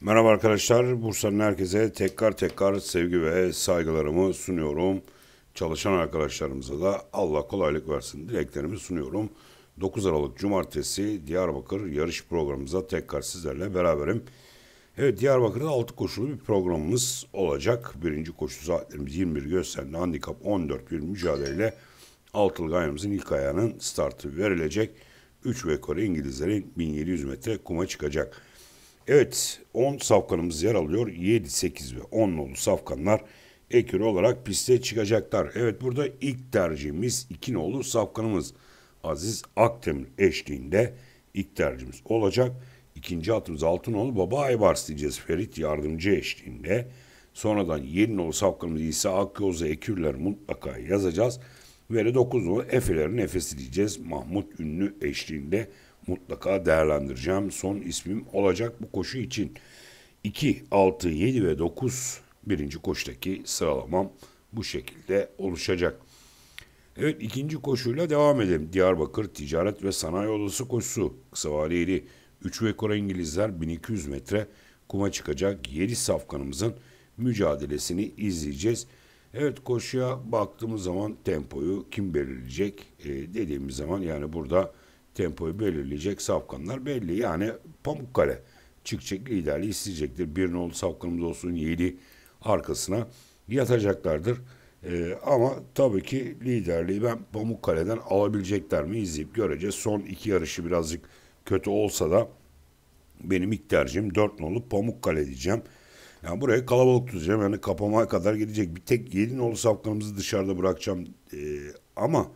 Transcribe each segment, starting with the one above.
Merhaba arkadaşlar. Bursa'nın herkese tekrar tekrar sevgi ve saygılarımı sunuyorum. Çalışan arkadaşlarımıza da Allah kolaylık versin dileklerimi sunuyorum. 9 Aralık Cumartesi Diyarbakır yarış programımıza tekrar sizlerle beraberim. Evet Diyarbakır'da 6 koşulu bir programımız olacak. Birinci koşu saatlerimiz 21 gösterdi. Handikap 14 bir mücadeleyle altılı gayrımızın ilk ayağının startı verilecek. 3 ve Kore İngilizlerin 1700 metre kuma çıkacak. Evet 10 safkanımız yer alıyor. 7, 8 ve 10 nolu safkanlar ekür olarak piste çıkacaklar. Evet burada ilk tercihimiz 2 nolu safkanımız Aziz Akdemir eşliğinde ilk tercihimiz olacak. İkinci atımız Altınoğlu Baba Aybars diyeceğiz Ferit Yardımcı eşliğinde. Sonradan 7 Yeninoğlu safkanımız ise Akyoz'a ekürler mutlaka yazacağız. Ve 9 nolu Efe'lerin Efe'si diyeceğiz Mahmut Ünlü eşliğinde mutlaka değerlendireceğim. Son ismim olacak bu koşu için. 2, 6, 7 ve 9 birinci koştaki sıralamam bu şekilde oluşacak. Evet ikinci koşuyla devam edelim. Diyarbakır Ticaret ve Sanayi Odası koşusu. Kısa vadeli 3 ve Kore İngilizler 1200 metre kuma çıkacak. 7 safkanımızın mücadelesini izleyeceğiz. Evet koşuya baktığımız zaman tempoyu kim belirleyecek e, dediğimiz zaman yani burada tempoyu belirleyecek safkanlar belli. Yani Pamukkale çıkacak liderliği isteyecektir. Bir nolu safkanımız olsun yedi arkasına yatacaklardır. Ee, ama tabii ki liderliği ben Pamukkale'den alabilecekler mi izleyip göreceğiz. Son iki yarışı birazcık kötü olsa da benim ilk tercihim dört nolu Pamukkale diyeceğim. Yani buraya kalabalık tutacağım. Yani kapamaya kadar gidecek. Bir tek yedi nolu safkanımızı dışarıda bırakacağım. Ee, ama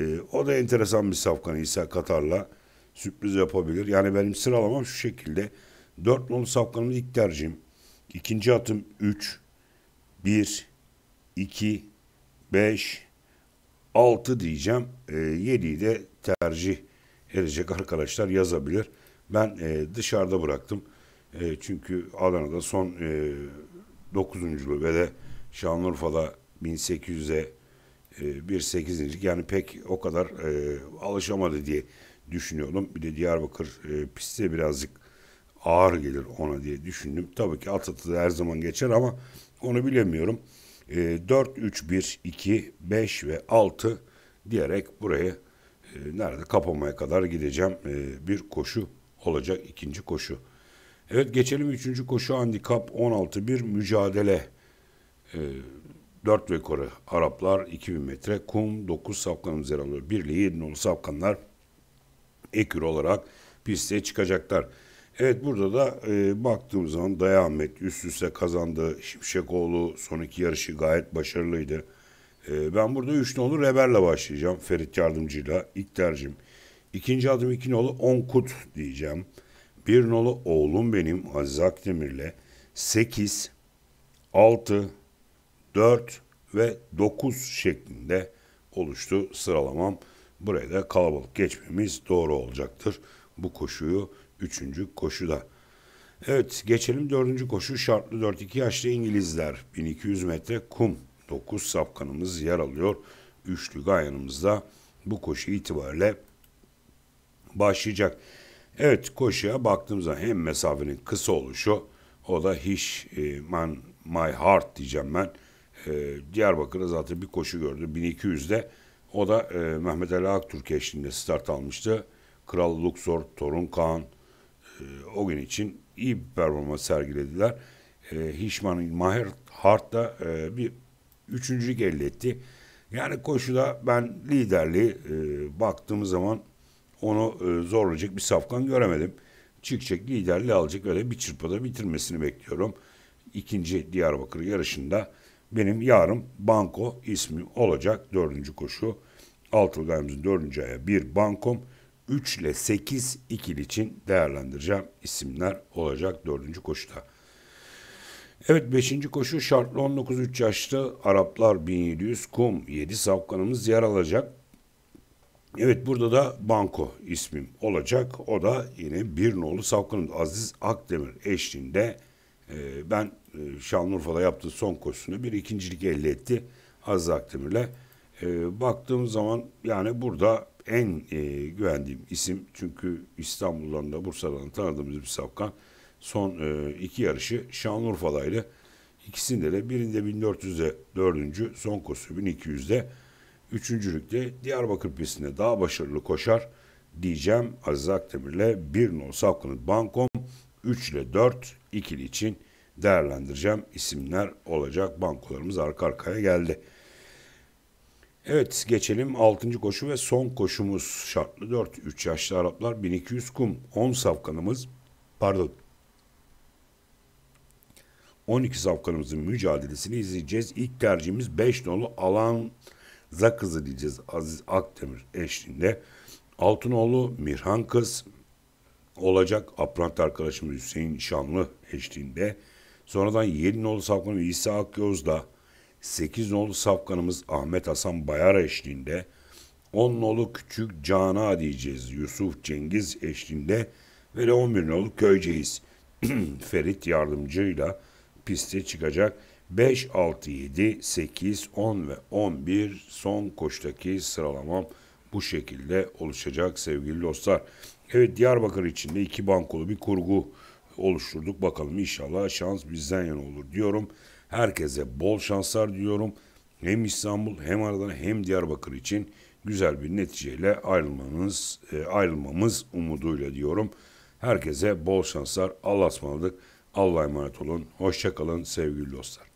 e, o da enteresan bir safkan İsa Katar'la sürpriz yapabilir. Yani benim sıralamam şu şekilde. dört nolu safkanın ilk tercihim. İkinci atım 3, 1, 2, 5, 6 diyeceğim. E, de tercih edecek arkadaşlar yazabilir. Ben e, dışarıda bıraktım. E, çünkü Adana'da son e, 9. ve de Şanlıurfa'da 1800'e e, bir sekizincilik yani pek o kadar e, alışamadı diye düşünüyordum. Bir de Diyarbakır e, pisti birazcık ağır gelir ona diye düşündüm. Tabii ki Atatürk her zaman geçer ama onu bilemiyorum. E, 4, 3, 1, 2, 5 ve 6 diyerek burayı e, nerede kapamaya kadar gideceğim e, bir koşu olacak ikinci koşu. Evet geçelim üçüncü koşu handikap 16 bir mücadele. E, 4 rekoru Araplar 2000 metre kum 9 safkan üzeri alıyor. Birliği 7 nolu safkanlar ekür olarak piste çıkacaklar. Evet burada da e, baktığımız zaman Daya üst üste kazandı. Şimşekoğlu son iki yarışı gayet başarılıydı. E, ben burada 3 nolu Reber'le başlayacağım. Ferit Yardımcı'yla ilk tercihim. İkinci adım 2 iki nolu Onkut diyeceğim. 1 nolu oğlum benim Aziz Akdemir'le. 8, 6, 4 ve 9 şeklinde oluştu sıralamam. Buraya da kalabalık geçmemiz doğru olacaktır. Bu koşuyu 3. koşuda. Evet geçelim 4. koşu şartlı 4-2 yaşlı İngilizler. 1200 metre kum 9 sapkanımız yer alıyor. Üçlü gayanımızda bu koşu itibariyle başlayacak. Evet koşuya baktığımızda hem mesafenin kısa oluşu o da hiç eh, man, my heart diyeceğim ben e, Diyarbakır'da zaten bir koşu gördü 1200'de. O da e, Mehmet Ali Aktürk eşliğinde start almıştı. Kral Luxor, Torun Kaan e, o gün için iyi bir performans sergilediler. E, Hişman Maher Hart da e, bir üçüncülük elde etti. Yani koşuda ben liderliği e, baktığımız zaman onu e, zorlayacak bir safkan göremedim. Çıkacak liderliği alacak öyle bir çırpıda bitirmesini bekliyorum. İkinci Diyarbakır yarışında benim yarım banko ismim olacak. Dördüncü koşu. Altılı Gayrımızın dördüncü aya bir bankom. 3 ile 8 ikili için değerlendireceğim isimler olacak dördüncü koşuda. Evet 5. koşu şartlı 19-3 yaşlı Araplar 1700 kum 7 savkanımız yer alacak. Evet burada da Banko ismim olacak. O da yine bir nolu savkanım Aziz Akdemir eşliğinde e, ben e, Şanlıurfa'da yaptığı son koşusunda bir ikincilik elde etti Aziz Akdemir'le. E, baktığım zaman yani burada en e, güvendiğim isim çünkü İstanbul'dan da Bursa'dan tanıdığımız bir safkan son e, iki yarışı Şanlıurfa'daydı. İkisinde de birinde 1400'de dördüncü, son koşu 1200'de üçüncülükte Diyarbakır pistinde daha başarılı koşar diyeceğim Aziz Akdemir'le 1 nol Safkan'ın Bankom 3 ile 4 ikili için değerlendireceğim isimler olacak. Bankolarımız arka arkaya geldi. Evet geçelim 6. koşu ve son koşumuz şartlı 4. 3 yaşlı Araplar 1200 kum 10 safkanımız pardon 12 safkanımızın mücadelesini izleyeceğiz. İlk tercihimiz 5 nolu alan kızı diyeceğiz Aziz Akdemir eşliğinde. Altınoğlu Mirhan Kız olacak. Aprant arkadaşımız Hüseyin Şanlı eşliğinde. Sonradan 7 nolu safkanı İsa Akyoz'la 8 nolu safkanımız Ahmet Hasan Bayar eşliğinde 10 nolu Küçük Cana diyeceğiz Yusuf Cengiz eşliğinde ve 11 nolu Köyceğiz Ferit yardımcıyla piste çıkacak. 5, 6, 7, 8, 10 ve 11 son koştaki sıralamam bu şekilde oluşacak sevgili dostlar. Evet Diyarbakır içinde iki bankolu bir kurgu oluşturduk. Bakalım inşallah şans bizden yana olur diyorum. Herkese bol şanslar diyorum. Hem İstanbul hem Aradan hem Diyarbakır için güzel bir neticeyle ayrılmanız e, ayrılmamız umuduyla diyorum. Herkese bol şanslar. Allah'a ısmarladık. Allah'a emanet olun. Hoşçakalın sevgili dostlar.